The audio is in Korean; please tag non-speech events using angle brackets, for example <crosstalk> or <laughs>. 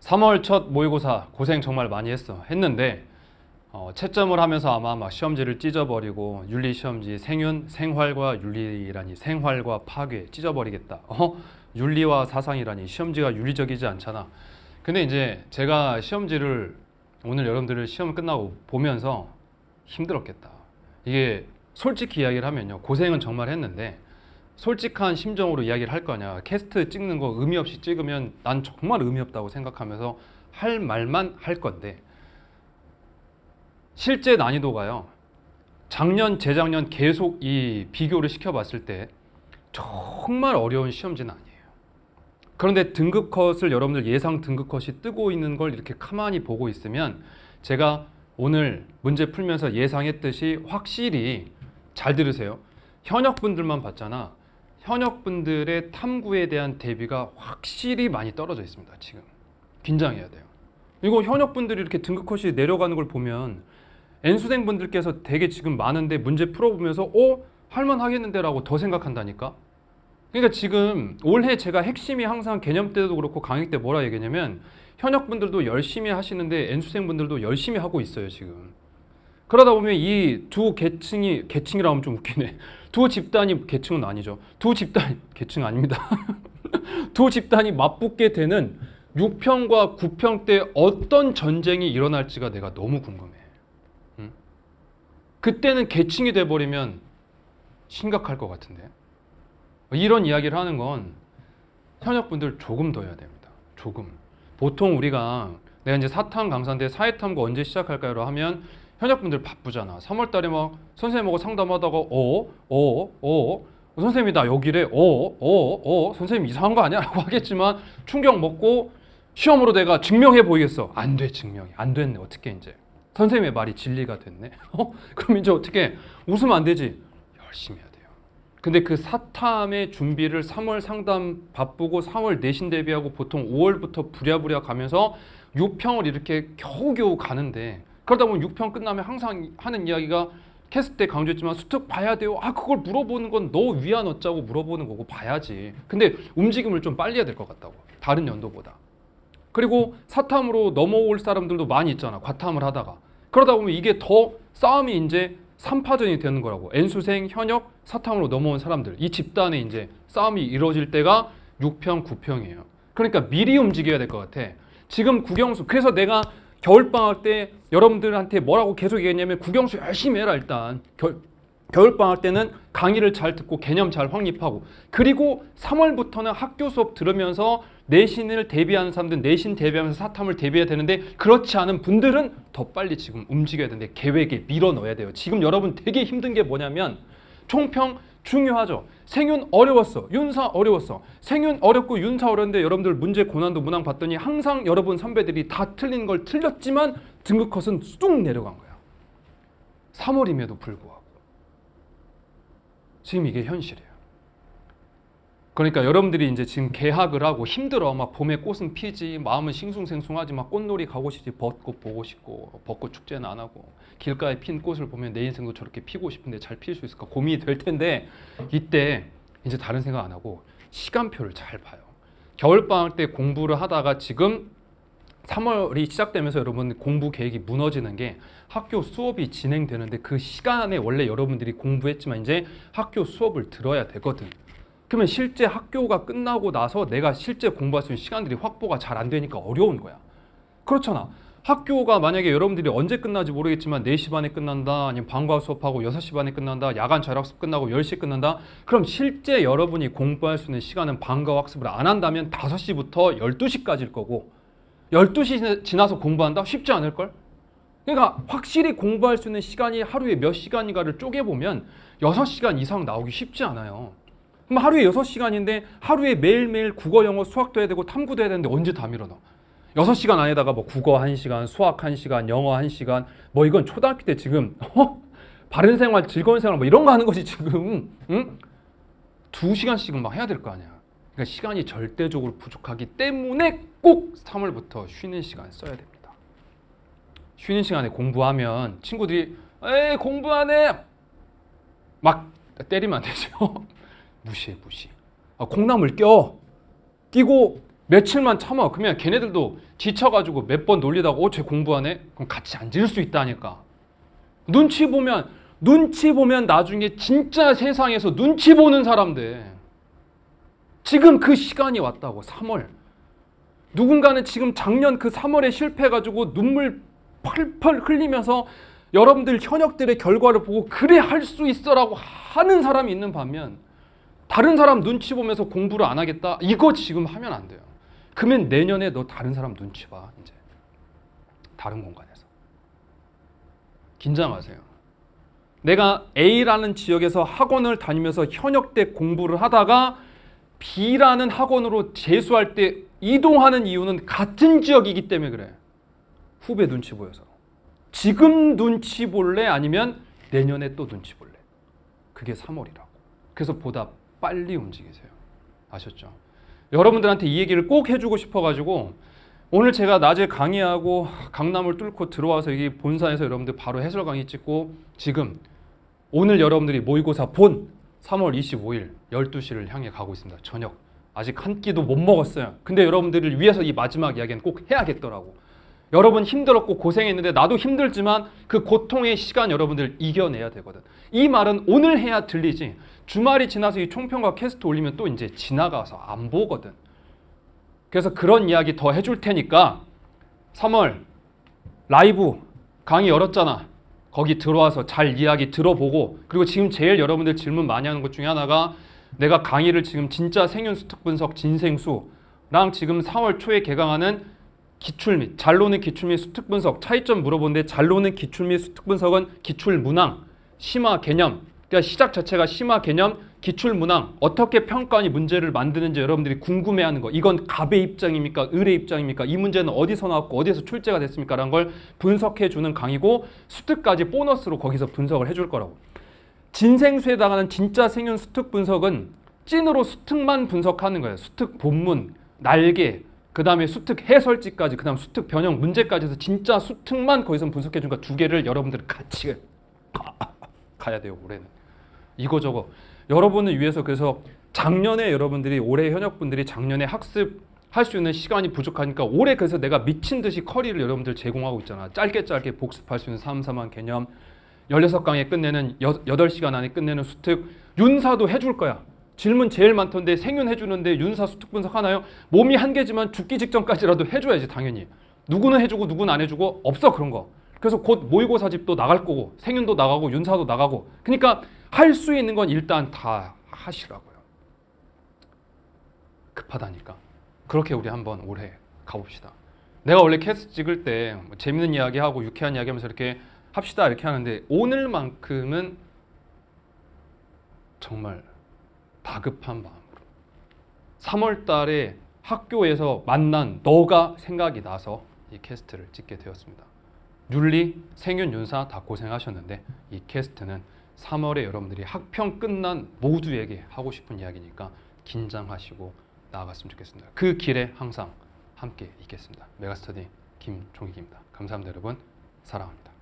3월 첫 모의고사 고생 정말 많이 했어 했는데 어, 채점을 하면서 아마 막 시험지를 찢어버리고 윤리 시험지 생윤 생활과 윤리라니 생활과 파괴 찢어버리겠다 어? 윤리와 사상이라니 시험지가 윤리적이지 않잖아 근데 이제 제가 시험지를 오늘 여러분들을 시험 끝나고 보면서 힘들었겠다 이게 솔직히 이야기를 하면요 고생은 정말 했는데 솔직한 심정으로 이야기를 할 거냐 캐스트 찍는 거 의미 없이 찍으면 난 정말 의미 없다고 생각하면서 할 말만 할 건데 실제 난이도가요 작년 재작년 계속 이 비교를 시켜봤을 때 정말 어려운 시험지는 아니에요 그런데 등급 컷을 여러분들 예상 등급 컷이 뜨고 있는 걸 이렇게 가만히 보고 있으면 제가 오늘 문제 풀면서 예상했듯이 확실히 잘 들으세요 현역 분들만 봤잖아 현역 분들의 탐구에 대한 대비가 확실히 많이 떨어져 있습니다. 지금 긴장해야 돼요. 이거 현역 분들이 이렇게 등급컷이 내려가는 걸 보면 N수생 분들께서 되게 지금 많은데 문제 풀어보면서 어? 할만하겠는데라고 더 생각한다니까. 그러니까 지금 올해 제가 핵심이 항상 개념 때도 그렇고 강의 때 뭐라 얘기냐면 현역 분들도 열심히 하시는데 N수생 분들도 열심히 하고 있어요 지금. 그러다 보면 이 두 계층이 계층이라 하면 좀 웃기네. <laughs> 두 집단이 계층은 아니죠. 두 집단 <laughs> 계층 아닙니다. <laughs> 두 집단이 맞붙게 되는 6평과 9평 때 어떤 전쟁이 일어날지가 내가 너무 궁금해. 응? 그때는 계층이 돼 버리면 심각할 것 같은데. 이런 이야기를 하는 건 현역분들 조금 더 해야 됩니다. 조금. 보통 우리가 내가 이제 사탐 강사인데 사회탐구 언제 시작할까요? 하면 현역분들 바쁘잖아. 3월 달에 막 선생님하고 상담하다가 어, 어, 어, 어 선생님이 나 여기래. 어, 어, 어. 선생님 이상한 거 아니야? <laughs> 라고 하겠지만 충격 먹고 시험으로 내가 증명해 보이겠어. 안 돼, 증명이. 안 됐네. 어떻게 이제. 선생님의 말이 진리가 됐네. <laughs> 어? 그럼 이제 어떻게 웃으면 안 되지? 열심히 해야 돼요. 근데 그 사탐의 준비를 3월 상담 바쁘고 4월 내신 대비하고 보통 5월부터 부랴부랴 가면서 6평을 이렇게 겨우겨우 가는데 그러다 보면 6편 끝나면 항상 하는 이야기가 캐스 트때 강조했지만 수특 봐야 돼요. 아 그걸 물어보는 건 너 위안 어쩌고 물어보는 거고 봐야지. 근데 움직임을 좀 빨리 해야 될 것 같다고. 다른 연도보다. 그리고 사탐으로 넘어올 사람들도 많이 있잖아. 과탐을 하다가. 그러다 보면 이게 더 싸움이 이제 삼파전이 되는 거라고. N수생, 현역, 사탐으로 넘어온 사람들. 이집단에 이제 싸움이 이루어질 때가 6평, 9평이에요. 그러니까 미리 움직여야 될 것 같아. 지금 구경수 그래서 내가 겨울방학 때 여러분들한테 뭐라고 계속 얘기했냐면 국영수 열심히 해라 일단. 겨, 겨울방학 때는 강의를 잘 듣고 개념 잘 확립하고 그리고 3월부터는 학교 수업 들으면서 내신을 대비하는 사람들 내신 대비하면서 사탐을 대비해야 되는데 그렇지 않은 분들은 더 빨리 지금 움직여야 되는데 계획에 밀어 넣어야 돼요. 지금 여러분 되게 힘든 게 뭐냐면 총평 중요하죠. 생윤 어려웠어. 윤사 어려웠어. 생윤 어렵고 윤사 어려운데 여러분들 문제 고난도 문항 봤더니 항상 여러분 선배들이 다 틀린 걸 틀렸지만 등급컷은 쑥 내려간 거야. 3월임에도 불구하고. 지금 이게 현실이에요. 그러니까 여러분들이 이제 지금 개학을 하고 힘들어 막 봄에 꽃은 피지 마음은 싱숭생숭하지 막 꽃놀이 가고 싶지 벚꽃 보고 싶고 벚꽃 축제는 안 하고 길가에 핀 꽃을 보면 내 인생도 저렇게 피고 싶은데 잘 필 수 있을까 고민이 될 텐데 이때 이제 다른 생각 안 하고 시간표를 잘 봐요 겨울방학 때 공부를 하다가 지금 3월이 시작되면서 여러분 공부 계획이 무너지는 게 학교 수업이 진행되는데 그 시간에 원래 여러분들이 공부했지만 이제 학교 수업을 들어야 되거든 요 그러면 실제 학교가 끝나고 나서 내가 실제 공부할 수 있는 시간들이 확보가 잘 안 되니까 어려운 거야. 그렇잖아. 학교가 만약에 여러분들이 언제 끝나지 모르겠지만 4시 반에 끝난다 아니면 방과 후 수업하고 6시 반에 끝난다 야간 자율학습 끝나고 10시 끝난다 그럼 실제 여러분이 공부할 수 있는 시간은 방과 학습을 안 한다면 5시부터 12시까지일 거고 12시 지나서 공부한다? 쉽지 않을걸? 그러니까 확실히 공부할 수 있는 시간이 하루에 몇 시간인가를 쪼개보면 6시간 이상 나오기 쉽지 않아요. 그럼 하루에 6시간인데 하루에 매일매일 국어, 영어, 수학도 해야 되고 탐구도 해야 되는데 언제 다 밀어넣어? 여섯 시간 안에다가 뭐 국어 한시간 수학 한시간 영어 한시간뭐 이건 초등학교 때 지금 어? 바른 생활, 즐거운 생활 뭐 이런 거 하는 것이 지금 응? 2시간씩은 막 해야 될 거 아니야. 그러니까 시간이 절대적으로 부족하기 때문에 꼭 3월부터 쉬는 시간 써야 됩니다. 쉬는 시간에 공부하면 친구들이 에이 공부 안 해! 막 때리면 안 되죠. 무시해 무시. 아, 콩나물 껴. 끼고 며칠만 참아. 그러면 걔네들도 지쳐가지고 몇 번 놀리다가 어쟤 공부하네? 그럼 같이 앉을 수 있다니까. 눈치 보면 눈치 보면 나중에 진짜 세상에서 눈치 보는 사람들. 지금 그 시간이 왔다고 3월. 누군가는 지금 작년 그 3월에 실패해가지고 눈물 펄펄 흘리면서 여러분들 현역들의 결과를 보고 그래 할 수 있어라고 하는 사람이 있는 반면 다른 사람 눈치 보면서 공부를 안 하겠다. 이거 지금 하면 안 돼요. 그러면 내년에 너 다른 사람 눈치 봐. 이제 다른 공간에서 긴장하세요. 내가 A라는 지역에서 학원을 다니면서 현역 때 공부를 하다가 B라는 학원으로 재수할 때 이동하는 이유는 같은 지역이기 때문에 그래. 후배 눈치 보여서. 지금 눈치 볼래? 아니면 내년에 또 눈치 볼래? 그게 3월이라고. 그래서 보답 빨리 움직이세요. 아셨죠? 여러분들한테 이 얘기를 꼭 해주고 싶어가지고 오늘 제가 낮에 강의하고 강남을 뚫고 들어와서 이본사에서 여러분들 바로 해설 강의 찍고 지금 오늘 여러분들이 모의고사 본 3월 25일 12시를 향해 가고 있습니다. 저녁. 아직 한 끼도 못 먹었어요. 근데 여러분들을 위해서 이 마지막 이야기는 꼭 해야겠더라고. 여러분 힘들었고 고생했는데 나도 힘들지만 그 고통의 시간 여러분들 이겨내야 되거든. 이 말은 오늘 해야 들리지. 주말이 지나서 이 총평과 캐스트 올리면 또 이제 지나가서 안 보거든. 그래서 그런 이야기 더 해줄 테니까 3월 라이브 강의 열었잖아. 거기 들어와서 잘 이야기 들어보고 그리고 지금 제일 여러분들 질문 많이 하는 것 중에 하나가 내가 강의를 지금 진짜 생윤수 특분석 진생수랑 지금 4월 초에 개강하는 기출 및 잘노는 기출 및 수특 분석 차이점 물어보는데 잘노는 기출 및 수특 분석은 기출 문항, 심화 개념, 그러니까 시작 자체가 심화 개념, 기출 문항, 어떻게 평가하이 문제를 만드는지 여러분들이 궁금해하는 거. 이건 갑의 입장입니까? 을의 입장입니까? 이 문제는 어디서 나왔고 어디에서 출제가 됐습니까? 라는 걸 분석해 주는 강의고 수특까지 보너스로 거기서 분석을 해줄 거라고. 진생수에 해 당하는 진짜 생윤 수특 분석은 찐으로 수특만 분석하는 거예요. 수특 본문, 날개, 그 다음에 수특 해설지까지, 그 다음 수특 변형 문제까지 해서 진짜 수특만 거기서 분석해 준거두 개를 여러분들 같이 가, 가야 돼요, 올해는. 이거 저거. 여러분을 위해서 그래서 작년에 여러분들이 올해 현역분들이 작년에 학습 할수 있는 시간이 부족하니까 올해 그래서 내가 미친 듯이 커리를 여러분들 제공하고 있잖아. 짧게 짧게 복습할 수 있는 삼삼한 개념, 16강에 끝내는 여, 8시간 안에 끝내는 수특, 윤사도 해줄 거야. 질문 제일 많던데 생윤 해주는데 윤사 수특 분석 하나요? 몸이 한 개지만 죽기 직전까지라도 해줘야지 당연히. 누구는 해주고 누구는 안 해주고 없어 그런 거. 그래서 곧 모의고사집도 나갈 거고 생윤도 나가고 윤사도 나가고 그러니까 할수 있는 건 일단 다 하시라고요. 급하다니까. 그렇게 우리 한번 올해 가봅시다. 내가 원래 캐스 찍을 때 뭐 재밌는 이야기하고 유쾌한 이야기하면서 이렇게 합시다 이렇게 하는데 오늘만큼은 정말 다급한 마음으로 3월 달에 학교에서 만난 너가 생각이 나서 이 캐스트를 찍게 되었습니다. 윤리, 생윤, 윤사 다 고생하셨는데 이 캐스트는 3월에 여러분들이 학평 끝난 모두에게 하고 싶은 이야기니까 긴장하시고 나아갔으면 좋겠습니다. 그 길에 항상 함께 있겠습니다. 메가스터디 김종익입니다. 감사합니다 여러분. 사랑합니다.